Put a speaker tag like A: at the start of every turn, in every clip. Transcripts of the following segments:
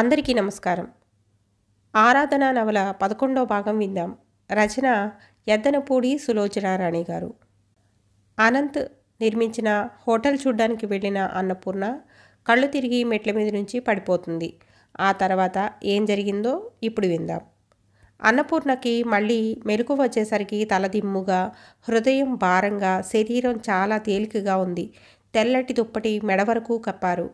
A: అందరికీ నమస్కారం ఆరాధన నవల పదకొండో భాగం విందాం రచన ఎద్దనపూడి సులోచన రాణి గారు అనంత్ నిర్మించిన హోటల్ చూడ్డానికి వెళ్ళిన అన్నపూర్ణ కళ్ళు తిరిగి మెట్ల మీద నుంచి పడిపోతుంది ఆ తర్వాత ఏం జరిగిందో ఇప్పుడు విందాం అన్నపూర్ణకి మళ్ళీ మెలకు వచ్చేసరికి తలదిమ్ముగా హృదయం భారంగా శరీరం చాలా తేలికగా ఉంది తెల్లటి దుప్పటి మెడ వరకు కప్పారు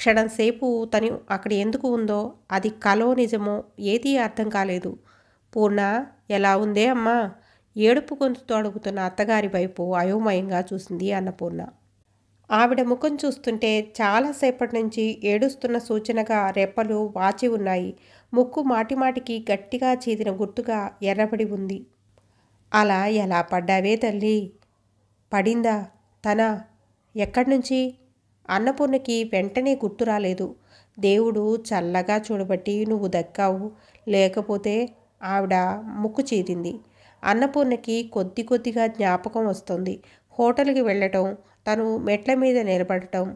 A: క్షణం సేపు తను అక్కడ ఎందుకు ఉందో అది కలో నిజమో ఏదీ అర్థం కాలేదు పూర్ణ ఎలా ఉందే అమ్మా ఏడుపు గొంతుతో అడుగుతున్న అత్తగారి వైపు అయోమయంగా చూసింది అన్నపూర్ణ ఆవిడ ముఖం చూస్తుంటే చాలాసేపటి నుంచి ఏడుస్తున్న సూచనగా రెప్పలు వాచి ఉన్నాయి ముక్కు మాటిమాటికి గట్టిగా చీదిన గుర్తుగా ఎర్రబడి ఉంది అలా ఎలా పడ్డావే తల్లి పడిందా తన ఎక్కడి నుంచి అన్నపూర్ణకి వెంటనే గుర్తు రాలేదు దేవుడు చల్లగా చూడబట్టి నువ్వు దక్కావు లేకపోతే ఆవిడ ముక్కు చీరింది అన్నపూర్ణకి కొద్ది కొద్దిగా జ్ఞాపకం వస్తుంది హోటల్కి వెళ్ళటం తను మెట్ల మీద నిలబడటం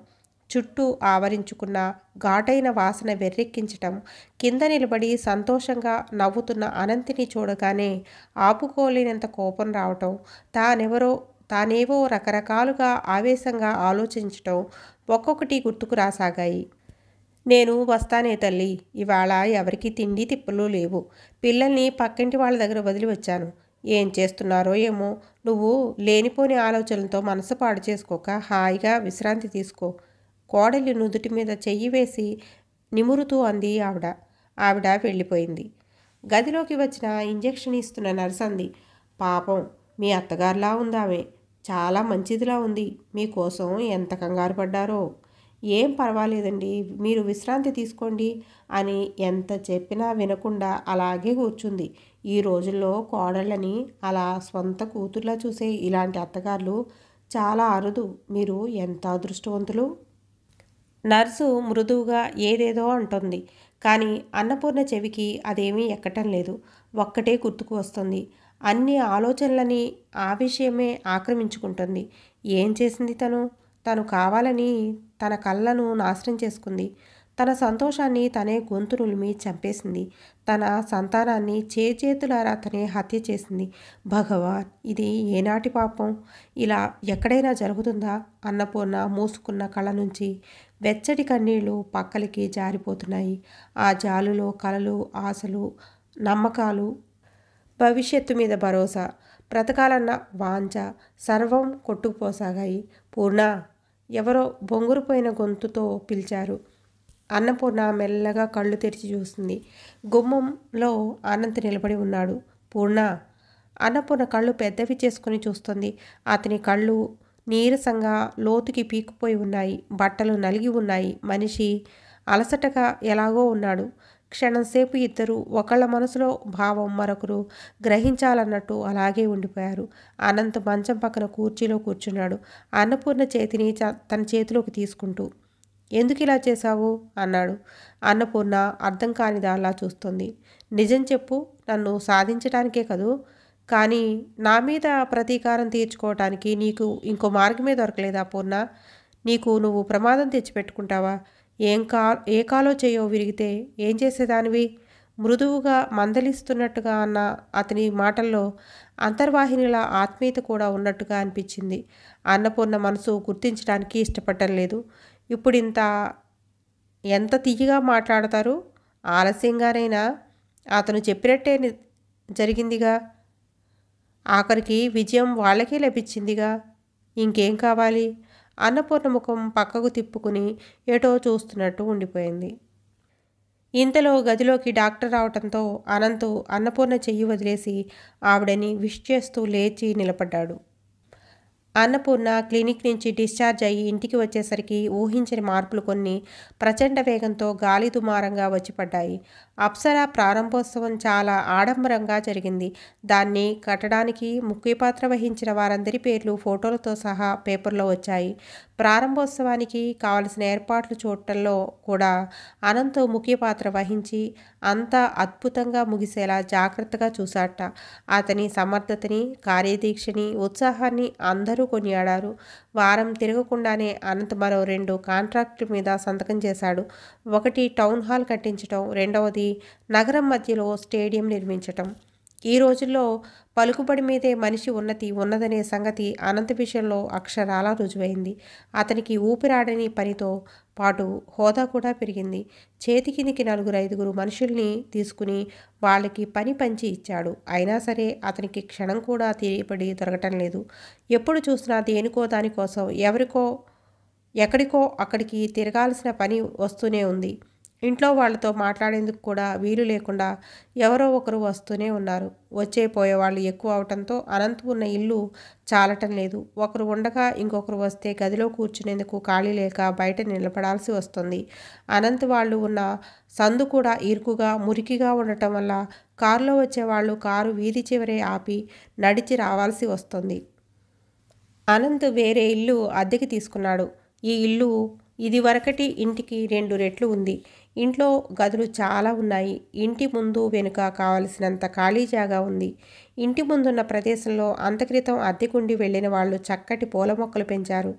A: చుట్టూ ఆవరించుకున్న ఘాటైన వాసన వెర్రెక్కించటం కింద నిలబడి సంతోషంగా నవ్వుతున్న అనంతిని చూడగానే ఆపుకోలేనంత కోపం రావటం తానెవరో తానేవో రకరకాలుగా ఆవేశంగా ఆలోచించటం ఒక్కొక్కటి గుర్తుకు రాసాగాయి నేను వస్తానే తల్లి ఇవాళ ఎవరికి తిండి తిప్పలు లేవు పిల్లల్ని పక్కింటి వాళ్ళ దగ్గర వదిలి వచ్చాను ఏం చేస్తున్నారో ఏమో నువ్వు లేనిపోని ఆలోచనలతో మనసు పాడు చేసుకోక హాయిగా విశ్రాంతి తీసుకో కోడలి నుదుటి మీద చెయ్యి వేసి నిమురుతూ అంది ఆవిడ ఆవిడ వెళ్ళిపోయింది గదిలోకి వచ్చిన ఇంజెక్షన్ ఇస్తున్న నర్స్ అంది పాపం మీ అత్తగారులా ఉందామే చాలా మంచిదిలా ఉంది మీకోసం ఎంత కంగారు పడ్డారో ఏం పర్వాలేదండి మీరు విశ్రాంతి తీసుకోండి అని ఎంత చెప్పినా వినకుండా అలాగే కూర్చుంది ఈ రోజుల్లో కోడళ్ళని అలా సొంత కూతుర్లా చూసే ఇలాంటి అత్తగారులు చాలా అరుదు మీరు ఎంత అదృష్టవంతులు నర్సు మృదువుగా ఏదేదో అంటుంది కానీ అన్నపూర్ణ చెవికి అదేమీ ఎక్కటం లేదు ఒక్కటే గుర్తుకు వస్తుంది అన్ని ఆలోచనలని ఆ విషయమే ఆక్రమించుకుంటుంది ఏం చేసింది తను తను కావాలని తన కళ్ళను నాశనం చేసుకుంది తన సంతోషాన్ని తనే గొంతునులిమి చంపేసింది తన సంతానాన్ని చేతులారా తనే హత్య చేసింది భగవాన్ ఇది ఏనాటి పాపం ఇలా ఎక్కడైనా జరుగుతుందా అన్నపూర్ణ మూసుకున్న కళ్ళ నుంచి వెచ్చటి కన్నీళ్లు పక్కలకి జారిపోతున్నాయి ఆ జాలులో కళలు ఆశలు నమ్మకాలు భవిష్యత్తు మీద భరోసా బ్రతకాలన్న వాంచ సర్వం కొట్టుకుపోసాగాయి పూర్ణ ఎవరో బొంగురుపోయిన గొంతుతో పిలిచారు అన్నపూర్ణ మెల్లగా కళ్ళు తెరిచి చూస్తుంది గుమ్మంలో అనంత్ నిలబడి ఉన్నాడు పూర్ణ అన్నపూర్ణ కళ్ళు పెద్దవి చేసుకుని చూస్తుంది అతని కళ్ళు నీరసంగా లోతుకి పీకుపోయి ఉన్నాయి బట్టలు నలిగి ఉన్నాయి మనిషి అలసటగా ఎలాగో ఉన్నాడు క్షణంసేపు ఇద్దరు ఒకళ్ళ మనసులో భావం మరొకరు గ్రహించాలన్నట్టు అలాగే ఉండిపోయారు అనంత్ మంచం పక్కన కూర్చీలో కూర్చున్నాడు అన్నపూర్ణ చేతిని తన చేతిలోకి తీసుకుంటూ ఎందుకు ఇలా చేశావు అన్నాడు అన్నపూర్ణ అర్థం కానిదా అలా చూస్తుంది నిజం చెప్పు నన్ను సాధించడానికే కదూ కానీ నా మీద ప్రతీకారం తీర్చుకోవటానికి నీకు ఇంకో మార్గమే దొరకలేదా పూర్ణ నీకు నువ్వు ప్రమాదం తెచ్చిపెట్టుకుంటావా ఏం కా ఏ కాలో చేయో విరిగితే ఏం చేసేదానివి మృదువుగా మందలిస్తున్నట్టుగా అన్న అతని మాటల్లో అంతర్వాహినిల ఆత్మీయత కూడా ఉన్నట్టుగా అనిపించింది అన్నపూర్ణ మనసు గుర్తించడానికి ఇష్టపడటం లేదు ఇప్పుడు ఇంత ఎంత తీయగా మాట్లాడతారు ఆలస్యంగానైనా అతను చెప్పినట్టే జరిగిందిగా ఆఖరికి విజయం వాళ్ళకే లభించిందిగా ఇంకేం కావాలి అన్నపూర్ణ ముఖం పక్కకు తిప్పుకుని ఏటో చూస్తున్నట్టు ఉండిపోయింది ఇంతలో గదిలోకి డాక్టర్ రావటంతో అనంతు అన్నపూర్ణ చెయ్యి వదిలేసి ఆవిడని విష్ చేస్తూ లేచి నిలబడ్డాడు అన్నపూర్ణ క్లినిక్ నుంచి డిశ్చార్జ్ అయ్యి ఇంటికి వచ్చేసరికి ఊహించని మార్పులు కొన్ని ప్రచండ వేగంతో గాలి దుమారంగా వచ్చిపడ్డాయి అప్సరా ప్రారంభోత్సవం చాలా ఆడంబరంగా జరిగింది దాన్ని కట్టడానికి ముఖ్య పాత్ర వహించిన వారందరి పేర్లు ఫోటోలతో సహా పేపర్లో వచ్చాయి ప్రారంభోత్సవానికి కావలసిన ఏర్పాట్లు చూడటంలో కూడా అనంతో ముఖ్య పాత్ర వహించి అంతా అద్భుతంగా ముగిసేలా జాగ్రత్తగా చూశాట అతని సమర్థతని కార్యదీక్షని ఉత్సాహాన్ని అందరూ కొనియాడారు వారం తిరగకుండానే అనంత్ మరో రెండు కాంట్రాక్ట్ మీద సంతకం చేశాడు ఒకటి టౌన్ హాల్ కట్టించటం రెండవది నగరం మధ్యలో స్టేడియం నిర్మించటం ఈ రోజుల్లో పలుకుబడి మీదే మనిషి ఉన్నతి ఉన్నదనే సంగతి అనంత విషయంలో అక్షరాలా రుజువైంది అతనికి ఊపిరాడని పనితో పాటు హోదా కూడా పెరిగింది చేతి కిందికి నలుగురు ఐదుగురు మనుషుల్ని తీసుకుని వాళ్ళకి పని పంచి ఇచ్చాడు అయినా సరే అతనికి క్షణం కూడా తీరిపడి దొరకటం లేదు ఎప్పుడు చూసినా దేనికో దానికోసం ఎవరికో ఎక్కడికో అక్కడికి తిరగాల్సిన పని వస్తూనే ఉంది ఇంట్లో వాళ్లతో మాట్లాడేందుకు కూడా వీలు లేకుండా ఎవరో ఒకరు వస్తూనే ఉన్నారు వచ్చే పోయేవాళ్ళు ఎక్కువ అవటంతో అనంత్ ఉన్న ఇల్లు చాలటం లేదు ఒకరు ఉండగా ఇంకొకరు వస్తే గదిలో కూర్చునేందుకు ఖాళీ లేక బయట నిలబడాల్సి వస్తుంది అనంత్ వాళ్ళు ఉన్న సందు కూడా ఇరుకుగా మురికిగా ఉండటం వల్ల కారులో వచ్చేవాళ్ళు కారు వీధి చివరే ఆపి నడిచి రావాల్సి వస్తుంది అనంత్ వేరే ఇల్లు అద్దెకి తీసుకున్నాడు ఈ ఇల్లు ఇదివరకటి ఇంటికి రెండు రెట్లు ఉంది ఇంట్లో గదులు చాలా ఉన్నాయి ఇంటి ముందు వెనుక కావలసినంత ఖాళీ జాగా ఉంది ఇంటి ముందున్న ప్రదేశంలో అంతక్రితం అద్దెకుండి వెళ్ళిన వాళ్ళు చక్కటి పూల మొక్కలు పెంచారు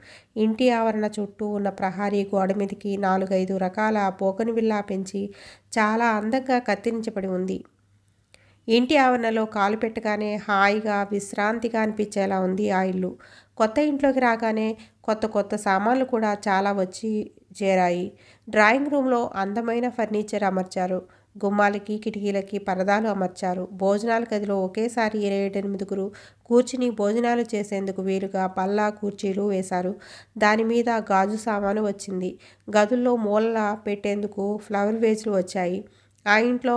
A: ఇంటి ఆవరణ చుట్టూ ఉన్న ప్రహారీ గోడ మీదకి నాలుగైదు రకాల పోకనివిల్లా పెంచి చాలా అందంగా కత్తిరించబడి ఉంది ఇంటి ఆవరణలో కాలు పెట్టగానే హాయిగా విశ్రాంతిగా అనిపించేలా ఉంది ఆ ఇల్లు కొత్త ఇంట్లోకి రాగానే కొత్త కొత్త సామాన్లు కూడా చాలా వచ్చి చేరాయి డ్రాయింగ్ రూమ్లో అందమైన ఫర్నిచర్ అమర్చారు గుమ్మాలకి కిటికీలకి పరదాలు అమర్చారు భోజనాల గదిలో ఒకేసారి ఇరవై ఎనిమిదిగురు కూర్చుని భోజనాలు చేసేందుకు వీలుగా పల్లా కుర్చీలు వేశారు దాని మీద గాజు సామాను వచ్చింది గదుల్లో మూలలా పెట్టేందుకు ఫ్లవర్ వేజ్లు వచ్చాయి ఆ ఇంట్లో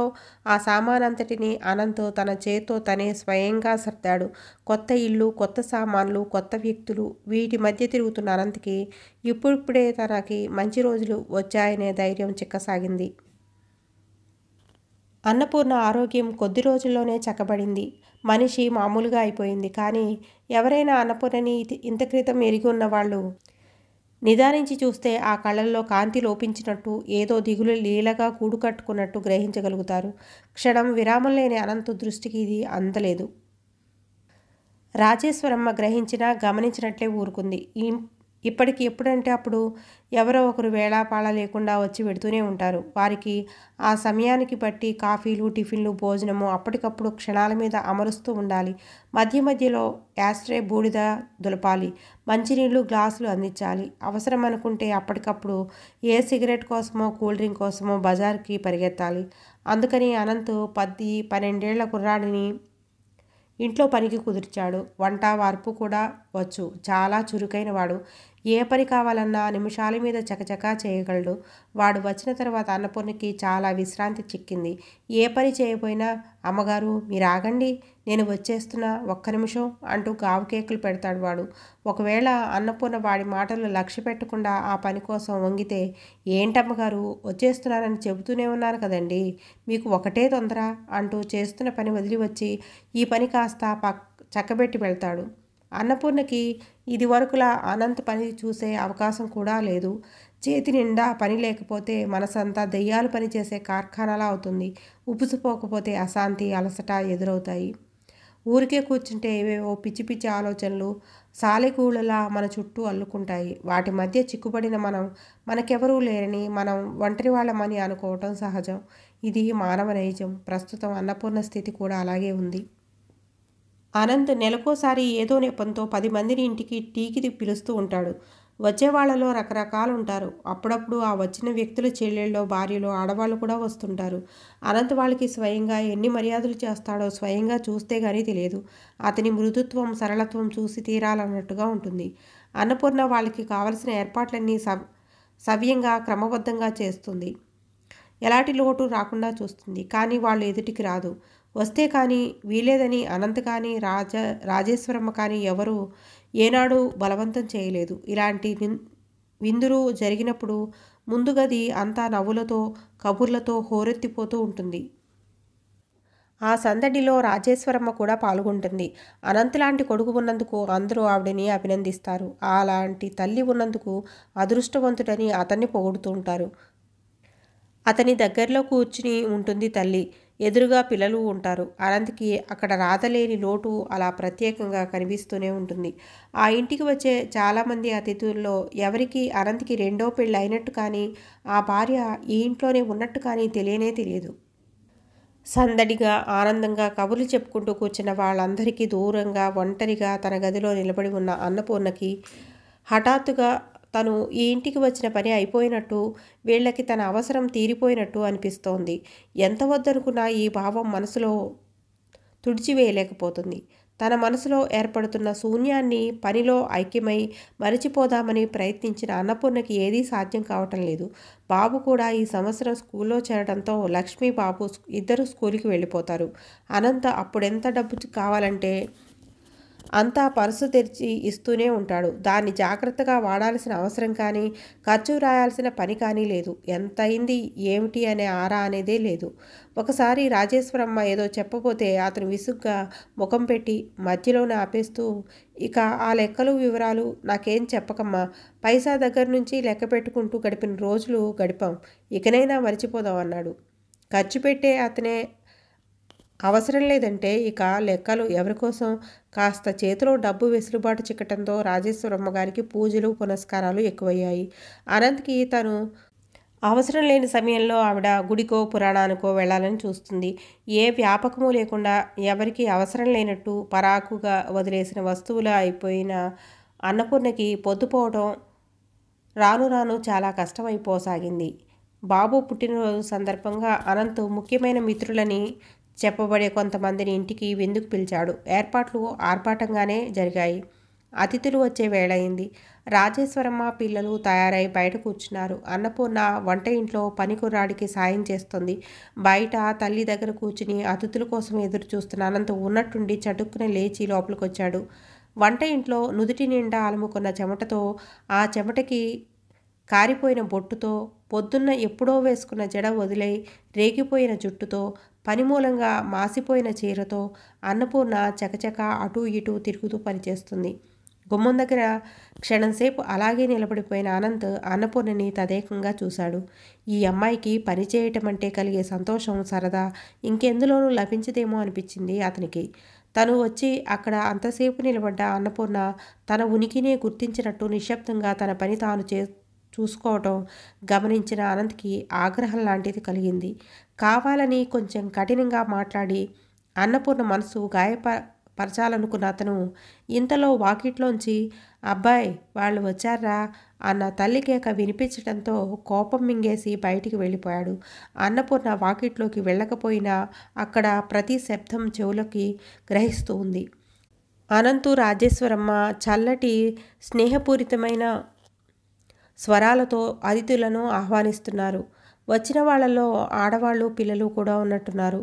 A: ఆ సామానంతటిని అనంతో తన చేత్తో తనే స్వయంగా సర్దాడు కొత్త ఇల్లు కొత్త సామాన్లు కొత్త వ్యక్తులు వీటి మధ్య తిరుగుతున్న అనంత్కి ఇప్పుడిప్పుడే తనకి మంచి రోజులు వచ్చాయనే ధైర్యం చిక్కసాగింది అన్నపూర్ణ ఆరోగ్యం కొద్ది రోజుల్లోనే చక్కబడింది మనిషి మామూలుగా అయిపోయింది కానీ ఎవరైనా అన్నపూర్ణని ఇంత క్రితం ఎరిగి ఉన్నవాళ్ళు నిదానించి చూస్తే ఆ కళ్ళల్లో కాంతి లోపించినట్టు ఏదో దిగులు లీలగా కూడు కట్టుకున్నట్టు గ్రహించగలుగుతారు క్షణం విరామం లేని అనంత దృష్టికి ఇది అందలేదు రాజేశ్వరమ్మ గ్రహించినా గమనించినట్లే ఊరుకుంది ఇప్పటికి ఎప్పుడంటే అప్పుడు ఎవరో ఒకరు వేళాపాళ లేకుండా వచ్చి పెడుతూనే ఉంటారు వారికి ఆ సమయానికి బట్టి కాఫీలు టిఫిన్లు భోజనము అప్పటికప్పుడు క్షణాల మీద అమరుస్తూ ఉండాలి మధ్య మధ్యలో యాస్ట్రే బూడిద దులపాలి మంచినీళ్ళు గ్లాసులు అందించాలి అవసరం అనుకుంటే అప్పటికప్పుడు ఏ సిగరెట్ కోసమో కూల్ డ్రింక్ కోసమో బజార్కి పరిగెత్తాలి అందుకని అనంత్ పది పన్నెండేళ్ల కుర్రాడిని ఇంట్లో పనికి కుదిర్చాడు వంట వార్పు కూడా వచ్చు చాలా చురుకైన వాడు ఏ పని కావాలన్నా నిమిషాల మీద చకచకా చేయగలడు వాడు వచ్చిన తర్వాత అన్నపూర్ణకి చాలా విశ్రాంతి చిక్కింది ఏ పని చేయబోయినా అమ్మగారు మీరు ఆగండి నేను వచ్చేస్తున్నా ఒక్క నిమిషం అంటూ గావు కేకులు పెడతాడు వాడు ఒకవేళ అన్నపూర్ణ వాడి మాటలు లక్ష్య పెట్టకుండా ఆ పని కోసం వంగితే ఏంటమ్మగారు వచ్చేస్తున్నానని చెబుతూనే ఉన్నాను కదండి మీకు ఒకటే తొందర అంటూ చేస్తున్న పని వదిలి వచ్చి ఈ పని కాస్త పక్ చక్కబెట్టి వెళ్తాడు అన్నపూర్ణకి ఇది వరకులా అనంత్ పని చూసే అవకాశం కూడా లేదు చేతి నిండా పని లేకపోతే మనసంతా దెయ్యాలు పనిచేసే కార్ఖానాలా అవుతుంది ఉపుసుపోకపోతే అశాంతి అలసట ఎదురవుతాయి ఊరికే కూర్చుంటే ఏవేవో పిచ్చి పిచ్చి ఆలోచనలు సాలెకూళ్ళలా మన చుట్టూ అల్లుకుంటాయి వాటి మధ్య చిక్కుబడిన మనం మనకెవరూ లేరని మనం ఒంటరి వాళ్ళమని అనుకోవటం సహజం ఇది మానవ నైజం ప్రస్తుతం అన్నపూర్ణ స్థితి కూడా అలాగే ఉంది ఆనంద్ నెలకోసారి ఏదో నెపంతో పది మందిని ఇంటికి టీకి పిలుస్తూ ఉంటాడు వచ్చే వాళ్ళలో రకరకాలు ఉంటారు అప్పుడప్పుడు ఆ వచ్చిన వ్యక్తుల చెల్లెళ్ళు భార్యలు ఆడవాళ్ళు కూడా వస్తుంటారు అనంత్ వాళ్ళకి స్వయంగా ఎన్ని మర్యాదలు చేస్తాడో స్వయంగా చూస్తే కానీ తెలియదు అతని మృదుత్వం సరళత్వం చూసి తీరాలన్నట్టుగా ఉంటుంది అన్నపూర్ణ వాళ్ళకి కావలసిన ఏర్పాట్లన్నీ సవ్యంగా క్రమబద్ధంగా చేస్తుంది ఎలాంటి లోటు రాకుండా చూస్తుంది కానీ వాళ్ళు ఎదుటికి రాదు వస్తే కానీ వీలేదని అనంత్ కానీ రాజ రాజేశ్వరమ్మ కానీ ఎవరు ఏనాడు బలవంతం చేయలేదు ఇలాంటి విందురు జరిగినప్పుడు ముందు గది అంతా నవ్వులతో కబుర్లతో హోరెత్తిపోతూ ఉంటుంది ఆ సందడిలో రాజేశ్వరమ్మ కూడా పాల్గొంటుంది అనంత్ లాంటి కొడుకు ఉన్నందుకు అందరూ ఆవిడని అభినందిస్తారు అలాంటి తల్లి ఉన్నందుకు అదృష్టవంతుడని అతన్ని పొగుడుతూ ఉంటారు అతని దగ్గరలో కూర్చుని ఉంటుంది తల్లి ఎదురుగా పిల్లలు ఉంటారు అనంత్కి అక్కడ రాతలేని లోటు అలా ప్రత్యేకంగా కనిపిస్తూనే ఉంటుంది ఆ ఇంటికి వచ్చే చాలామంది అతిథుల్లో ఎవరికి అనంత్కి రెండో పెళ్ళి అయినట్టు కానీ ఆ భార్య ఈ ఇంట్లోనే ఉన్నట్టు కానీ తెలియనే తెలియదు సందడిగా ఆనందంగా కబుర్లు చెప్పుకుంటూ కూర్చున్న వాళ్ళందరికీ దూరంగా ఒంటరిగా తన గదిలో నిలబడి ఉన్న అన్నపూర్ణకి హఠాత్తుగా తను ఈ ఇంటికి వచ్చిన పని అయిపోయినట్టు వీళ్ళకి తన అవసరం తీరిపోయినట్టు అనిపిస్తోంది ఎంత వద్దనుకున్నా ఈ భావం మనసులో తుడిచివేయలేకపోతుంది తన మనసులో ఏర్పడుతున్న శూన్యాన్ని పనిలో ఐక్యమై మరిచిపోదామని ప్రయత్నించిన అన్నపూర్ణకి ఏదీ సాధ్యం కావటం లేదు బాబు కూడా ఈ సంవత్సరం స్కూల్లో చేరడంతో లక్ష్మీ బాబు ఇద్దరు స్కూల్కి వెళ్ళిపోతారు అనంత అప్పుడెంత డబ్బు కావాలంటే అంతా పరుసు తెరిచి ఇస్తూనే ఉంటాడు దాన్ని జాగ్రత్తగా వాడాల్సిన అవసరం కానీ ఖర్చు రాయాల్సిన పని కానీ లేదు ఎంతైంది ఏమిటి అనే ఆరా అనేదే లేదు ఒకసారి రాజేశ్వరమ్మ ఏదో చెప్పబోతే అతను విసుగ్గా ముఖం పెట్టి మధ్యలోనే ఆపేస్తూ ఇక ఆ లెక్కలు వివరాలు నాకేం చెప్పకమ్మా పైసా దగ్గర నుంచి లెక్క పెట్టుకుంటూ గడిపిన రోజులు గడిపాం ఇకనైనా మరిచిపోదాం అన్నాడు ఖర్చు పెట్టే అతనే అవసరం లేదంటే ఇక లెక్కలు ఎవరి కోసం కాస్త చేతిలో డబ్బు వెసులుబాటు చిక్కటంతో రాజేశ్వరమ్మ గారికి పూజలు పునస్కారాలు ఎక్కువయ్యాయి అనంత్కి తను అవసరం లేని సమయంలో ఆవిడ గుడికో పురాణానికో వెళ్ళాలని చూస్తుంది ఏ వ్యాపకము లేకుండా ఎవరికి అవసరం లేనట్టు పరాకుగా వదిలేసిన వస్తువులు అయిపోయిన అన్నపూర్ణకి పొద్దుపోవడం రాను రాను చాలా కష్టమైపోసాగింది బాబు పుట్టినరోజు సందర్భంగా అనంత్ ముఖ్యమైన మిత్రులని చెప్పబడే కొంతమందిని ఇంటికి విందుకు పిలిచాడు ఏర్పాట్లు ఆర్పాటంగానే జరిగాయి అతిథులు వచ్చే వేళయింది రాజేశ్వరమ్మ పిల్లలు తయారై బయట కూర్చున్నారు అన్నపూర్ణ వంట ఇంట్లో కుర్రాడికి సాయం చేస్తుంది బయట తల్లి దగ్గర కూర్చుని అతిథుల కోసం ఎదురు చూస్తున్న అనంత ఉన్నట్టుండి చటుక్కున లేచి లోపలికొచ్చాడు వంట ఇంట్లో నుదుటి నిండా అలుముకున్న చెమటతో ఆ చెమటకి కారిపోయిన బొట్టుతో పొద్దున్న ఎప్పుడో వేసుకున్న జడ వదిలే రేగిపోయిన జుట్టుతో పని మూలంగా మాసిపోయిన చీరతో అన్నపూర్ణ చకచక అటూ ఇటూ తిరుగుతూ పనిచేస్తుంది గుమ్మం దగ్గర క్షణంసేపు అలాగే నిలబడిపోయిన అనంత్ అన్నపూర్ణని తదేకంగా చూశాడు ఈ అమ్మాయికి పని చేయటం అంటే కలిగే సంతోషం సరదా ఇంకెందులోనూ లభించదేమో అనిపించింది అతనికి తను వచ్చి అక్కడ అంతసేపు నిలబడ్డ అన్నపూర్ణ తన ఉనికినే గుర్తించినట్టు నిశ్శబ్దంగా తన పని తాను చే చూసుకోవటం గమనించిన అనంత్కి ఆగ్రహం లాంటిది కలిగింది కావాలని కొంచెం కఠినంగా మాట్లాడి అన్నపూర్ణ మనసు గాయప పరచాలనుకున్న అతను ఇంతలో వాకిట్లోంచి అబ్బాయి వాళ్ళు వచ్చారా అన్న తల్లి కేక వినిపించడంతో కోపం మింగేసి బయటికి వెళ్ళిపోయాడు అన్నపూర్ణ వాకిట్లోకి వెళ్ళకపోయినా అక్కడ ప్రతి శబ్దం చెవులకి గ్రహిస్తూ ఉంది అనంతు రాజేశ్వరమ్మ చల్లటి స్నేహపూరితమైన స్వరాలతో అతిథులను ఆహ్వానిస్తున్నారు వచ్చిన వాళ్లలో ఆడవాళ్ళు పిల్లలు కూడా ఉన్నట్టున్నారు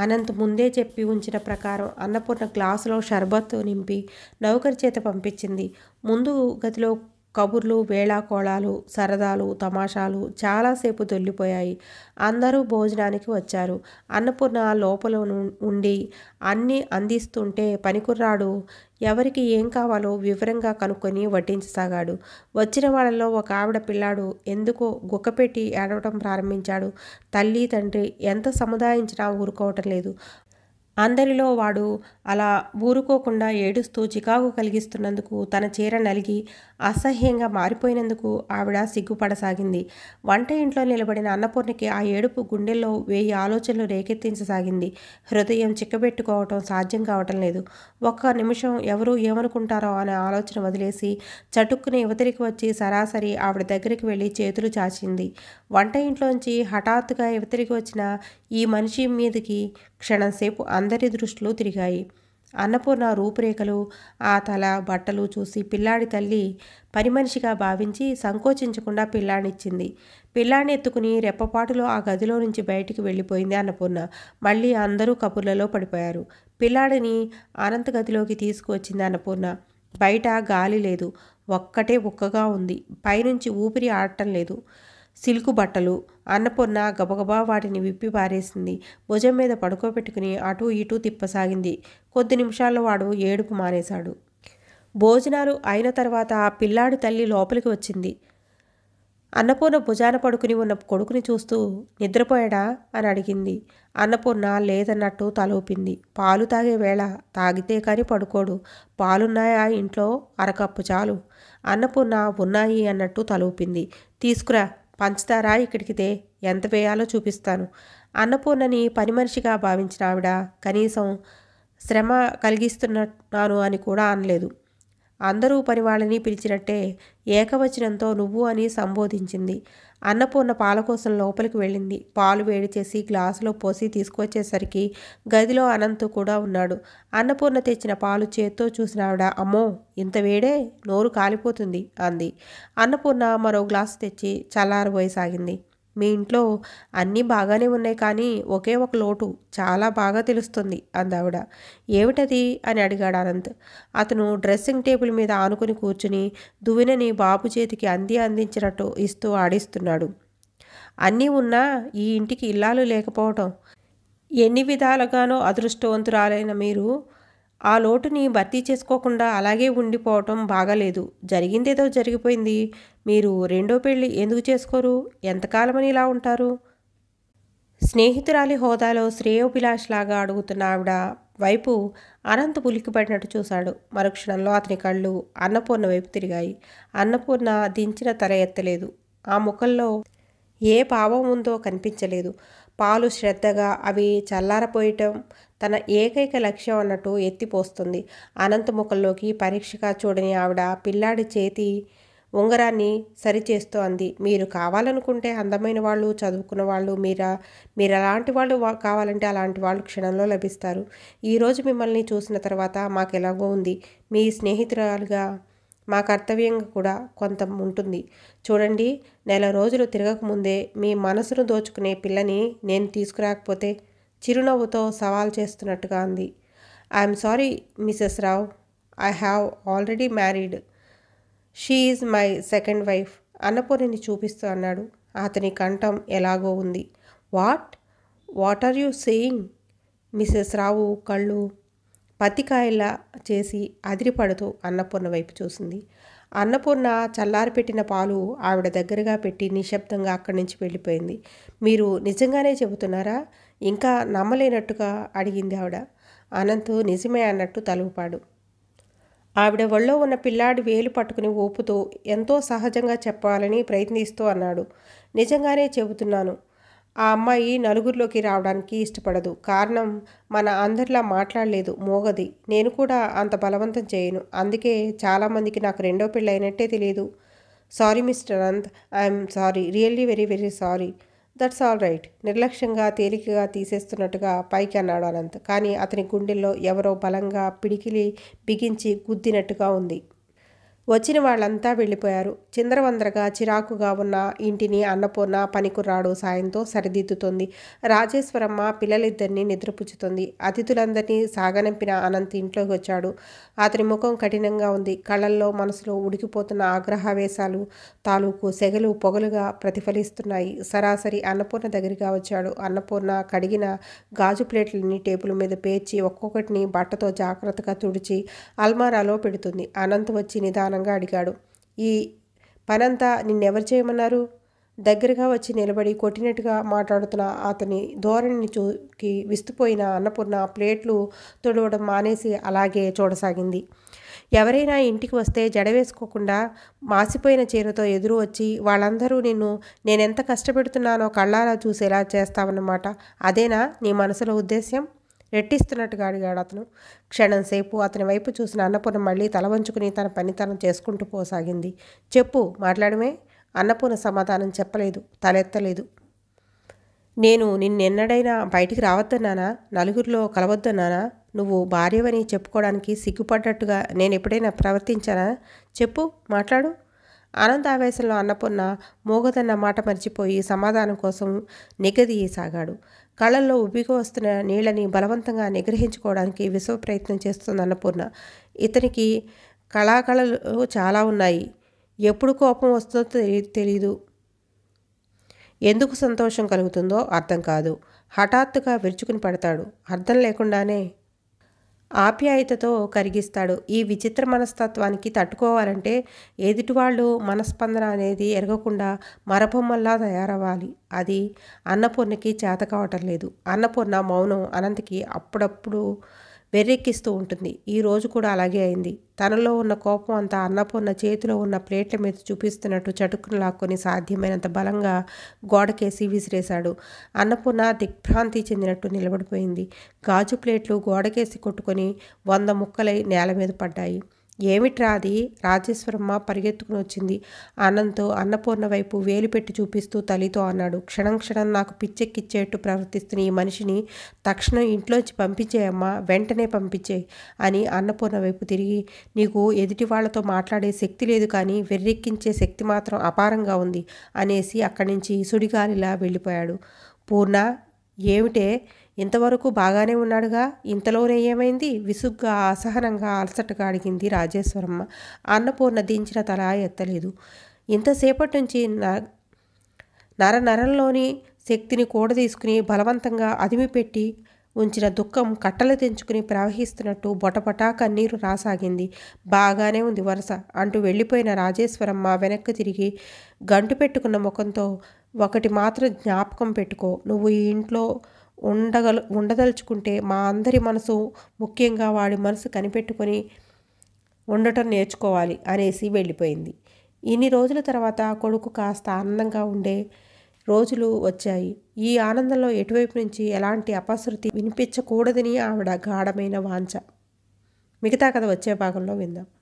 A: అనంత్ ముందే చెప్పి ఉంచిన ప్రకారం అన్నపూర్ణ గ్లాసులో షర్బత్ నింపి నౌకరి చేత పంపించింది ముందు గదిలో కబుర్లు వేళాకోళాలు సరదాలు తమాషాలు చాలాసేపు దొల్లిపోయాయి అందరూ భోజనానికి వచ్చారు అన్నపూర్ణ లోపల ఉండి అన్నీ అందిస్తుంటే పనికుర్రాడు ఎవరికి ఏం కావాలో వివరంగా కనుక్కొని వడ్డించసాగాడు వచ్చిన వాళ్ళలో ఒక ఆవిడ పిల్లాడు ఎందుకో గుక్కపెట్టి ఏడవటం ప్రారంభించాడు తల్లి తండ్రి ఎంత సముదాయించినా ఊరుకోవటం లేదు అందరిలో వాడు అలా ఊరుకోకుండా ఏడుస్తూ చికాకు కలిగిస్తున్నందుకు తన చీర నలిగి అసహ్యంగా మారిపోయినందుకు ఆవిడ సిగ్గుపడసాగింది వంట ఇంట్లో నిలబడిన అన్నపూర్ణకి ఆ ఏడుపు గుండెల్లో వేయి ఆలోచనలు రేకెత్తించసాగింది హృదయం చిక్కబెట్టుకోవటం సాధ్యం కావటం లేదు ఒక్క నిమిషం ఎవరు ఏమనుకుంటారో అనే ఆలోచన వదిలేసి చటుక్కుని యువతరికి వచ్చి సరాసరి ఆవిడ దగ్గరికి వెళ్ళి చేతులు చాచింది వంట ఇంట్లోంచి హఠాత్తుగా యువతరికి వచ్చిన ఈ మనిషి మీదకి క్షణంసేపు అందరి దృష్టిలో తిరిగాయి అన్నపూర్ణ రూపురేఖలు ఆ తల బట్టలు చూసి పిల్లాడి తల్లి పరిమనిషిగా భావించి సంకోచించకుండా పిల్లాడినిచ్చింది పిల్లాడిని ఎత్తుకుని రెప్పపాటులో ఆ గదిలో నుంచి బయటికి వెళ్ళిపోయింది అన్నపూర్ణ మళ్ళీ అందరూ కబుర్లలో పడిపోయారు పిల్లాడిని అనంత గదిలోకి తీసుకువచ్చింది అన్నపూర్ణ బయట గాలి లేదు ఒక్కటే ఒక్కగా ఉంది పైనుంచి ఊపిరి ఆడటం లేదు సిల్కు బట్టలు అన్నపూర్ణ గబగబా వాటిని విప్పి పారేసింది భుజం మీద పడుకోబెట్టుకుని అటూ ఇటూ తిప్పసాగింది కొద్ది నిమిషాల్లో వాడు ఏడుపు మానేశాడు భోజనాలు అయిన తర్వాత ఆ పిల్లాడి తల్లి లోపలికి వచ్చింది అన్నపూర్ణ భుజాన పడుకుని ఉన్న కొడుకుని చూస్తూ నిద్రపోయాడా అని అడిగింది అన్నపూర్ణ లేదన్నట్టు ఊపింది పాలు తాగే వేళ తాగితే కానీ పడుకోడు పాలున్నాయా ఇంట్లో అరకప్పు చాలు అన్నపూర్ణ ఉన్నాయి అన్నట్టు తలూపింది తీసుకురా పంచదార ఇక్కడికితే ఎంత వేయాలో చూపిస్తాను అన్నపూర్ణని పని మనిషిగా భావించిన ఆవిడ కనీసం శ్రమ కలిగిస్తున్నాను అని కూడా అనలేదు అందరూ పని వాళ్ళని పిలిచినట్టే ఏకవచనంతో నువ్వు అని సంబోధించింది అన్నపూర్ణ పాల కోసం లోపలికి వెళ్ళింది పాలు వేడి చేసి గ్లాసులో పోసి తీసుకువచ్చేసరికి గదిలో అనంత్ కూడా ఉన్నాడు అన్నపూర్ణ తెచ్చిన పాలు చేత్తో చూసిన ఆవిడ అమ్మో ఇంత వేడే నోరు కాలిపోతుంది అంది అన్నపూర్ణ మరో గ్లాసు తెచ్చి చల్లారబోయసాగింది మీ ఇంట్లో అన్నీ బాగానే ఉన్నాయి కానీ ఒకే ఒక లోటు చాలా బాగా తెలుస్తుంది అందావిడ ఏమిటది అని అడిగాడు అనంత్ అతను డ్రెస్సింగ్ టేబుల్ మీద ఆనుకుని కూర్చుని దువ్వెనని బాబు చేతికి అంది అందించినట్టు ఇస్తూ ఆడిస్తున్నాడు అన్నీ ఉన్నా ఈ ఇంటికి ఇల్లాలు లేకపోవటం ఎన్ని విధాలుగానో అదృష్టవంతురాలైన మీరు ఆ లోటుని భర్తీ చేసుకోకుండా అలాగే ఉండిపోవటం బాగలేదు జరిగిందేదో జరిగిపోయింది మీరు రెండో పెళ్ళి ఎందుకు చేసుకోరు ఎంతకాలమని ఇలా ఉంటారు స్నేహితురాలి హోదాలో శ్రేయోభిలాష్లాగా అడుగుతున్న ఆవిడ వైపు అనంత్ పడినట్టు చూశాడు మరుక్షణంలో అతని కళ్ళు అన్నపూర్ణ వైపు తిరిగాయి అన్నపూర్ణ దించిన తల ఎత్తలేదు ఆ ముఖంలో ఏ పావం ఉందో కనిపించలేదు పాలు శ్రద్ధగా అవి చల్లారపోయటం తన ఏకైక లక్ష్యం అన్నట్టు ఎత్తిపోస్తుంది అనంతముఖంలోకి పరీక్షగా చూడని ఆవిడ పిల్లాడి చేతి ఉంగరాన్ని సరిచేస్తూ అంది మీరు కావాలనుకుంటే అందమైన వాళ్ళు చదువుకున్న వాళ్ళు మీరా మీరు అలాంటి వాళ్ళు కావాలంటే అలాంటి వాళ్ళు క్షణంలో లభిస్తారు ఈరోజు మిమ్మల్ని చూసిన తర్వాత మాకు ఎలాగో ఉంది మీ స్నేహితురాలుగా మా కర్తవ్యంగా కూడా కొంత ఉంటుంది చూడండి నెల రోజులు తిరగకముందే మీ మనసును దోచుకునే పిల్లని నేను తీసుకురాకపోతే చిరునవ్వుతో సవాల్ చేస్తున్నట్టుగా అంది I'm sorry Mrs Rao I have already married she is my second wife అన్నపూర్ణిని చూపిస్తూ అన్నాడు అతని కంఠం ఎలాగో ఉంది what what are you saying Mrs Rao కళ్ళు పత్తికాయలా చేసి అదిరిపడుతూ అన్నపూర్ణ వైపు చూసింది అన్నపూర్ణ చల్లారి పెట్టిన పాలు ఆవిడ దగ్గరగా పెట్టి నిశ్శబ్దంగా అక్కడి నుంచి వెళ్ళిపోయింది మీరు నిజంగానే చెబుతున్నారా ఇంకా నమ్మలేనట్టుగా అడిగింది ఆవిడ అనంతు నిజమే అన్నట్టు తలుపాడు ఆవిడ ఒళ్ళో ఉన్న పిల్లాడి వేలు పట్టుకుని ఓపుతూ ఎంతో సహజంగా చెప్పాలని ప్రయత్నిస్తూ అన్నాడు నిజంగానే చెబుతున్నాను ఆ అమ్మాయి నలుగురిలోకి రావడానికి ఇష్టపడదు కారణం మన అందరిలా మాట్లాడలేదు మోగది నేను కూడా అంత బలవంతం చేయను అందుకే చాలామందికి నాకు రెండో పెళ్ళి అయినట్టే తెలియదు sorry Mr Anant I'm sorry really very very sorry that's all right నిర్లక్ష్యంగా తేలికగా తీసేస్తున్నట్టుగా పైకి అన్నాడు అనంత్ కానీ అతని గుండెల్లో ఎవరో బలంగా పిడికిలి బిగించి గుద్దినట్టుగా ఉంది వచ్చిన వాళ్ళంతా వెళ్ళిపోయారు చిందరవందరగా చిరాకుగా ఉన్న ఇంటిని అన్నపూర్ణ పనికిరాడు సాయంతో సరిదిద్దుతోంది రాజేశ్వరమ్మ పిల్లలిద్దరినీ నిద్రపుచ్చుతుంది అతిథులందరినీ సాగనంపిన అనంత్ ఇంట్లోకి వచ్చాడు అతని ముఖం కఠినంగా ఉంది కళ్ళల్లో మనసులో ఉడికిపోతున్న ఆగ్రహావేశాలు తాలూకు సెగలు పొగలుగా ప్రతిఫలిస్తున్నాయి సరాసరి అన్నపూర్ణ దగ్గరగా వచ్చాడు అన్నపూర్ణ కడిగిన గాజు ప్లేట్లని టేబుల్ మీద పేర్చి ఒక్కొక్కటిని బట్టతో జాగ్రత్తగా తుడిచి అల్మారాలో పెడుతుంది అనంత్ వచ్చి నిదానం సమాధానంగా అడిగాడు ఈ పనంతా నిన్నెవరు చేయమన్నారు దగ్గరగా వచ్చి నిలబడి కొట్టినట్టుగా మాట్లాడుతున్న అతని ధోరణిని చూకి విస్తుపోయిన అన్నపూర్ణ ప్లేట్లు తుడవడం మానేసి అలాగే చూడసాగింది ఎవరైనా ఇంటికి వస్తే జడవేసుకోకుండా మాసిపోయిన చీరతో ఎదురు వచ్చి వాళ్ళందరూ నిన్ను నేనెంత కష్టపెడుతున్నానో కళ్ళారా చూసేలా చేస్తావన్నమాట అదేనా నీ మనసులో ఉద్దేశ్యం రెట్టిస్తున్నట్టుగా అడిగాడు అతను క్షణం సేపు అతని వైపు చూసిన అన్నపూర్ణ మళ్ళీ తల వంచుకుని తన పని తనం చేసుకుంటూ పోసాగింది చెప్పు మాట్లాడమే అన్నపూర్ణ సమాధానం చెప్పలేదు తలెత్తలేదు నేను నిన్నెన్నడైనా బయటికి రావద్దన్నానా నలుగురిలో కలవద్దన్నానా నువ్వు భార్యవని చెప్పుకోవడానికి సిగ్గుపడ్డట్టుగా నేను ఎప్పుడైనా ప్రవర్తించానా చెప్పు మాట్లాడు ఆనందావేశంలో అన్నపూర్ణ మోగదన్న మాట మర్చిపోయి సమాధానం కోసం నిగదీయసాగాడు కళ్ళల్లో ఉబ్బిగా వస్తున్న నీళ్ళని బలవంతంగా నిగ్రహించుకోవడానికి విశ్వ ప్రయత్నం చేస్తుంది అన్నపూర్ణ ఇతనికి కళాకళలు చాలా ఉన్నాయి ఎప్పుడు కోపం వస్తుందో తెలియదు ఎందుకు సంతోషం కలుగుతుందో అర్థం కాదు హఠాత్తుగా విరుచుకుని పడతాడు అర్థం లేకుండానే ఆప్యాయతతో కరిగిస్తాడు ఈ విచిత్ర మనస్తత్వానికి తట్టుకోవాలంటే ఎదుటివాళ్ళు మనస్పందన అనేది ఎరగకుండా మరపొమ్మల్లా తయారవ్వాలి అది అన్నపూర్ణకి చేత కావటం లేదు అన్నపూర్ణ మౌనం అనంతకి అప్పుడప్పుడు వెర్రెక్కిస్తూ ఉంటుంది ఈ రోజు కూడా అలాగే అయింది తనలో ఉన్న కోపం అంతా అన్నపూర్ణ చేతిలో ఉన్న ప్లేట్ల మీద చూపిస్తున్నట్టు చటుకును లాక్కొని సాధ్యమైనంత బలంగా గోడకేసి విసిరేశాడు అన్నపూర్ణ దిగ్భ్రాంతి చెందినట్టు నిలబడిపోయింది గాజు ప్లేట్లు గోడకేసి కొట్టుకొని వంద ముక్కలై నేల మీద పడ్డాయి ఏమిట్రా అది రాజేశ్వరమ్మ పరిగెత్తుకుని వచ్చింది అన్నంతో అన్నపూర్ణ వైపు వేలు పెట్టి చూపిస్తూ తల్లితో అన్నాడు క్షణం క్షణం నాకు పిచ్చెక్కిచ్చేట్టు ప్రవర్తిస్తున్న ఈ మనిషిని తక్షణం ఇంట్లోంచి పంపించేయమ్మా వెంటనే పంపించే అని అన్నపూర్ణ వైపు తిరిగి నీకు ఎదుటి వాళ్లతో మాట్లాడే శక్తి లేదు కానీ వెర్రెక్కించే శక్తి మాత్రం అపారంగా ఉంది అనేసి అక్కడి నుంచి సుడిగాలిలా వెళ్ళిపోయాడు పూర్ణ ఏమిటే ఇంతవరకు బాగానే ఉన్నాడుగా ఇంతలోనే ఏమైంది విసుగ్గా అసహనంగా అలసటగా అడిగింది రాజేశ్వరమ్మ అన్నపూర్ణ దించిన తల ఎత్తలేదు ఇంతసేపటి నుంచి నర నరంలోని శక్తిని కూడదీసుకుని బలవంతంగా అదిమిపెట్టి ఉంచిన దుఃఖం కట్టలు తెంచుకుని ప్రవహిస్తున్నట్టు బొటపటా కన్నీరు రాసాగింది బాగానే ఉంది వరుస అంటూ వెళ్ళిపోయిన రాజేశ్వరమ్మ వెనక్కి తిరిగి గంటు పెట్టుకున్న ముఖంతో ఒకటి మాత్రం జ్ఞాపకం పెట్టుకో నువ్వు ఈ ఇంట్లో ఉండగల ఉండదలుచుకుంటే మా అందరి మనసు ముఖ్యంగా వాడి మనసు కనిపెట్టుకొని ఉండటం నేర్చుకోవాలి అనేసి వెళ్ళిపోయింది ఇన్ని రోజుల తర్వాత కొడుకు కాస్త ఆనందంగా ఉండే రోజులు వచ్చాయి ఈ ఆనందంలో ఎటువైపు నుంచి ఎలాంటి అపశృతి వినిపించకూడదని ఆవిడ గాఢమైన వాంఛ మిగతా కథ వచ్చే భాగంలో విందాం